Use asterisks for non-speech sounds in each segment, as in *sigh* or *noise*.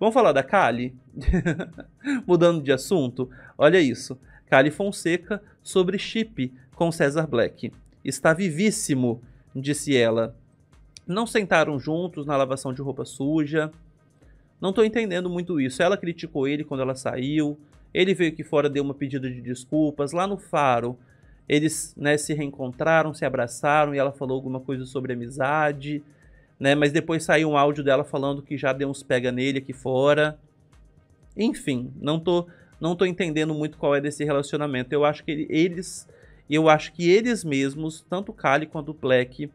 Vamos falar da Kali? *laughs* Mudando de assunto, olha isso. Kali Fonseca sobre chip com César Black. Está vivíssimo, disse ela. Não sentaram juntos na lavação de roupa suja. Não estou entendendo muito isso. Ela criticou ele quando ela saiu. Ele veio aqui fora, deu uma pedida de desculpas. Lá no Faro, eles né, se reencontraram, se abraçaram e ela falou alguma coisa sobre amizade né? Mas depois saiu um áudio dela falando que já deu uns pega nele aqui fora. Enfim, não tô, não tô entendendo muito qual é desse relacionamento. Eu acho que eles, eu acho que eles mesmos, tanto o Kali quanto o Black,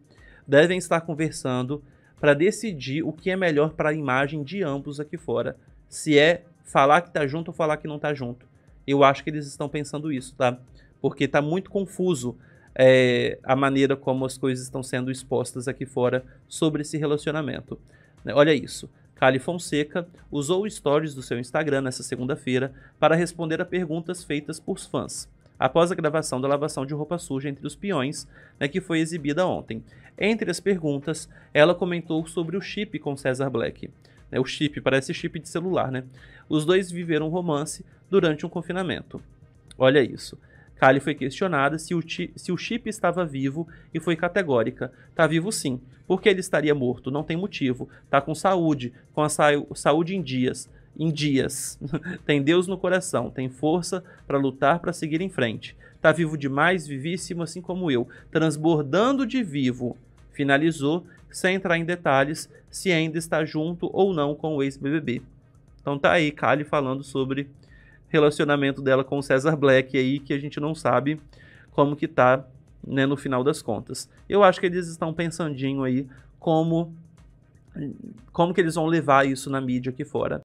devem estar conversando para decidir o que é melhor para a imagem de ambos aqui fora. Se é falar que tá junto ou falar que não tá junto. Eu acho que eles estão pensando isso, tá? Porque tá muito confuso é, a maneira como as coisas estão sendo expostas aqui fora sobre esse relacionamento. Né? Olha isso. Cali Fonseca usou stories do seu Instagram nesta segunda-feira para responder a perguntas feitas por fãs, após a gravação da lavação de roupa suja entre os peões, né, que foi exibida ontem. Entre as perguntas, ela comentou sobre o chip com César Black. É o chip, parece chip de celular, né? Os dois viveram um romance durante um confinamento. Olha isso. Kali foi questionada se o, se o chip estava vivo e foi categórica. Tá vivo sim. Porque ele estaria morto? Não tem motivo. Tá com saúde, com a sa saúde em dias. Em dias. *laughs* tem Deus no coração, tem força para lutar, para seguir em frente. Tá vivo demais, vivíssimo, assim como eu. Transbordando de vivo. Finalizou, sem entrar em detalhes se ainda está junto ou não com o ex-BBB. Então tá aí Kali falando sobre relacionamento dela com o César Black aí, que a gente não sabe como que tá, né, no final das contas. Eu acho que eles estão pensandinho aí como como que eles vão levar isso na mídia aqui fora.